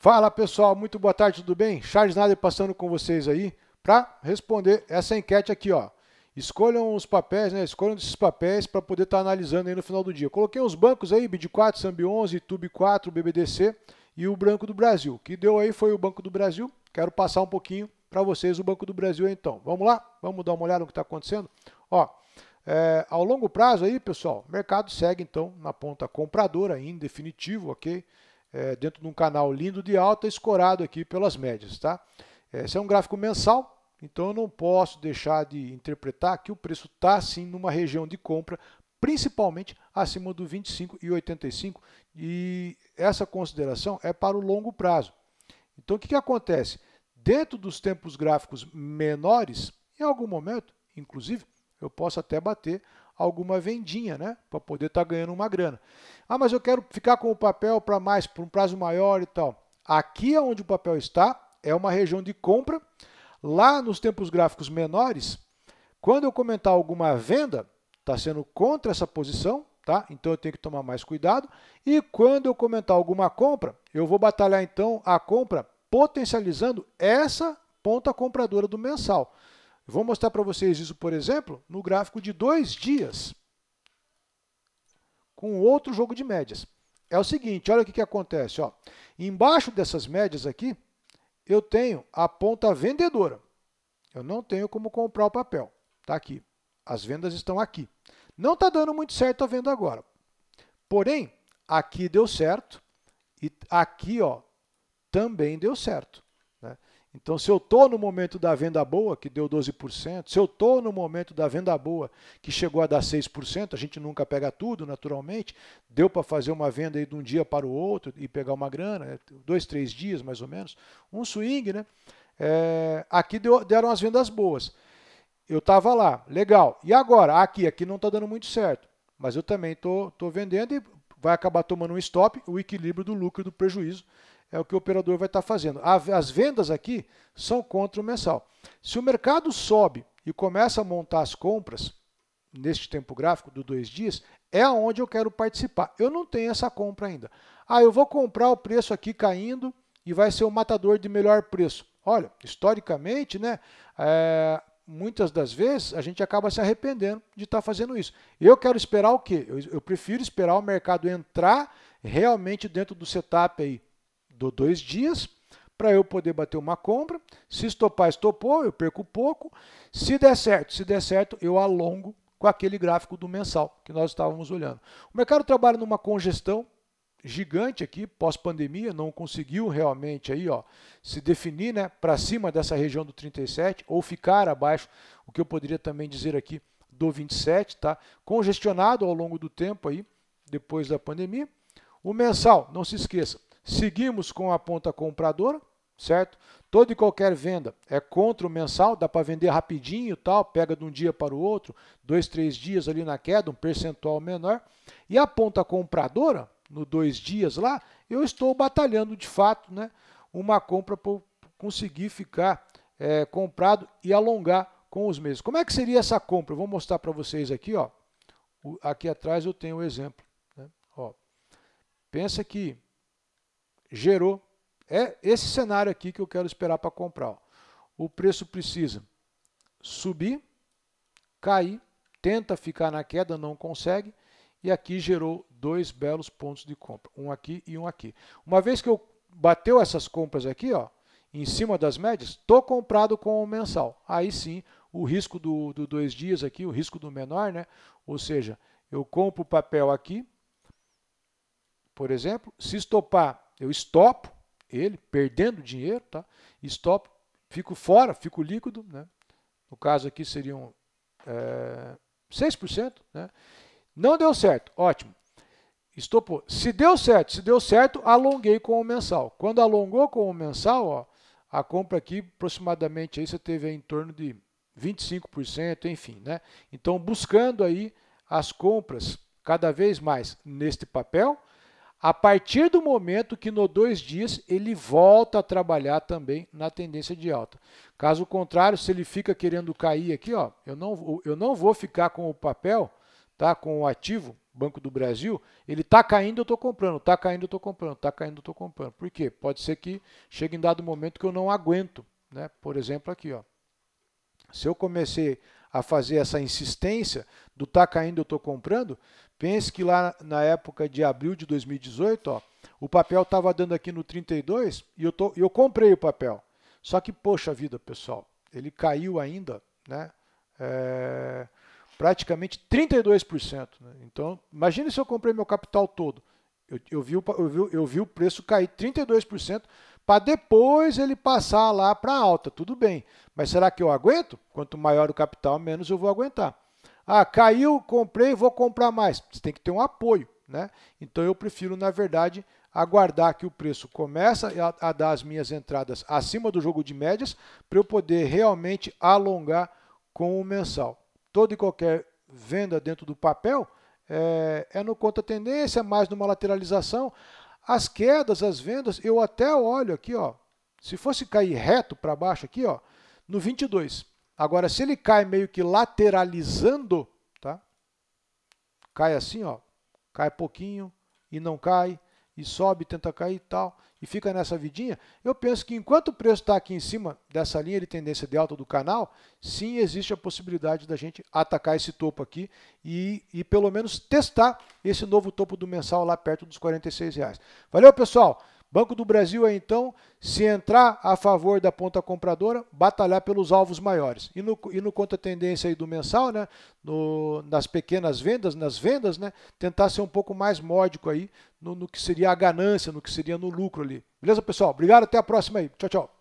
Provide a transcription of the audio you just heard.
Fala pessoal, muito boa tarde, tudo bem? Charles Nader passando com vocês aí para responder essa enquete aqui, ó. Escolham os papéis, né? Escolham esses papéis para poder estar tá analisando aí no final do dia. Coloquei uns bancos aí, BID4, SAMB11, TUB4, BBDC e o Branco do Brasil. O que deu aí foi o Banco do Brasil. Quero passar um pouquinho para vocês o Banco do Brasil então. Vamos lá? Vamos dar uma olhada no que está acontecendo? Ó, é, ao longo prazo aí, pessoal, o mercado segue então na ponta compradora, em definitivo, ok? é, dentro de um canal lindo de alta, escorado aqui pelas médias. Tá? Esse é um gráfico mensal, então eu não posso deixar de interpretar que o preço está sim numa região de compra, principalmente acima do 25,85 e essa consideração é para o longo prazo. Então o que, que acontece? Dentro dos tempos gráficos menores, em algum momento, inclusive, eu posso até bater alguma vendinha, né? Para poder estar tá ganhando uma grana. Ah, mas eu quero ficar com o papel para mais, por um prazo maior e tal. Aqui é onde o papel está, é uma região de compra. Lá nos tempos gráficos menores, quando eu comentar alguma venda, está sendo contra essa posição, tá? Então eu tenho que tomar mais cuidado. E quando eu comentar alguma compra, eu vou batalhar então a compra potencializando essa ponta compradora do mensal vou mostrar para vocês isso, por exemplo, no gráfico de dois dias, com outro jogo de médias. É o seguinte, olha o que, que acontece. Ó. Embaixo dessas médias aqui, eu tenho a ponta vendedora. Eu não tenho como comprar o papel. Está aqui. As vendas estão aqui. Não está dando muito certo a venda agora. Porém, aqui deu certo e aqui ó, também deu certo. Então, se eu estou no momento da venda boa, que deu 12%, se eu estou no momento da venda boa, que chegou a dar 6%, a gente nunca pega tudo, naturalmente, deu para fazer uma venda de um dia para o outro e pegar uma grana, é, dois, três dias mais ou menos, um swing, né? É, aqui deu, deram as vendas boas. Eu estava lá, legal. E agora? Aqui, aqui não está dando muito certo, mas eu também estou vendendo e vai acabar tomando um stop, o equilíbrio do lucro e do prejuízo é o que o operador vai estar fazendo. As vendas aqui são contra o mensal. Se o mercado sobe e começa a montar as compras, neste tempo gráfico do dois dias, é onde eu quero participar. Eu não tenho essa compra ainda. Ah, eu vou comprar o preço aqui caindo e vai ser o matador de melhor preço. Olha, historicamente, né, é, muitas das vezes a gente acaba se arrependendo de estar tá fazendo isso. Eu quero esperar o quê? Eu, eu prefiro esperar o mercado entrar realmente dentro do setup aí dou dois dias para eu poder bater uma compra. Se estopar, estopou, eu perco pouco. Se der certo, se der certo, eu alongo com aquele gráfico do mensal que nós estávamos olhando. O mercado trabalha numa congestão gigante aqui, pós-pandemia, não conseguiu realmente aí, ó, se definir né, para cima dessa região do 37 ou ficar abaixo, o que eu poderia também dizer aqui do 27, tá? Congestionado ao longo do tempo aí, depois da pandemia. O mensal, não se esqueça, Seguimos com a ponta compradora, certo? Toda e qualquer venda é contra o mensal, dá para vender rapidinho tal, pega de um dia para o outro, dois, três dias ali na queda, um percentual menor. E a ponta compradora, no dois dias lá, eu estou batalhando de fato né, uma compra para conseguir ficar é, comprado e alongar com os meses. Como é que seria essa compra? Eu vou mostrar para vocês aqui. Ó. aqui atrás eu tenho o um exemplo. Né? Ó, pensa que gerou. É esse cenário aqui que eu quero esperar para comprar. O preço precisa subir, cair, tenta ficar na queda, não consegue. E aqui gerou dois belos pontos de compra, um aqui e um aqui. Uma vez que eu bateu essas compras aqui, ó, em cima das médias, estou comprado com o mensal. Aí sim, o risco do, do dois dias aqui, o risco do menor, né? Ou seja, eu compro o papel aqui, por exemplo, se estopar eu estopo ele, perdendo dinheiro, tá? estopo, fico fora, fico líquido, né? no caso aqui seriam é, eh, 6%. Né? Não deu certo, ótimo. Estopou. Se deu certo, se deu certo, alonguei com o mensal. Quando alongou com o mensal, ó, a compra aqui aproximadamente aí você teve aí em torno de 25%, enfim, né? Então buscando aí as compras cada vez mais neste papel a partir do momento que no dois dias ele volta a trabalhar também na tendência de alta. Caso contrário, se ele fica querendo cair aqui, ó, eu não, eu não vou ficar com o papel, tá? Com o ativo, Banco do Brasil, ele está caindo, eu estou comprando, está caindo, eu estou comprando, está caindo, eu estou comprando. Por quê? Pode ser que chegue em dado momento que eu não aguento. Né? Por exemplo, aqui, ó. Se eu comecei a fazer essa insistência do tá caindo, eu estou comprando, pense que lá na época de abril de 2018, ó, o papel estava dando aqui no 32 e eu, tô, eu comprei o papel. Só que, poxa vida, pessoal, ele caiu ainda, né? É, praticamente 32%. Né? Então, imagine se eu comprei meu capital todo. Eu, eu, vi o, eu, vi, eu vi o preço cair 32% para depois ele passar lá para alta, tudo bem. Mas será que eu aguento? Quanto maior o capital, menos eu vou aguentar. Ah, caiu, comprei, vou comprar mais. Você tem que ter um apoio, né? Então eu prefiro, na verdade, aguardar que o preço começa a, a dar as minhas entradas acima do jogo de médias para eu poder realmente alongar com o mensal. Toda e qualquer venda dentro do papel é, é no conta tendência, mais numa lateralização. As quedas, as vendas, eu até olho aqui, ó. Se fosse cair reto para baixo aqui, ó, no 22. Agora, se ele cai meio que lateralizando, tá? Cai assim, ó. Cai pouquinho e não cai e sobe, tenta cair e tal, e fica nessa vidinha, eu penso que enquanto o preço está aqui em cima dessa linha de tendência de alta do canal, sim existe a possibilidade da gente atacar esse topo aqui e, e pelo menos testar esse novo topo do mensal lá perto dos R$ reais. Valeu, pessoal! Banco do Brasil é então, se entrar a favor da ponta compradora, batalhar pelos alvos maiores. E no, e no conta tendência aí do mensal, né, no, nas pequenas vendas, nas vendas, né, tentar ser um pouco mais módico aí no, no que seria a ganância, no que seria no lucro ali. Beleza, pessoal? Obrigado, até a próxima aí. Tchau, tchau.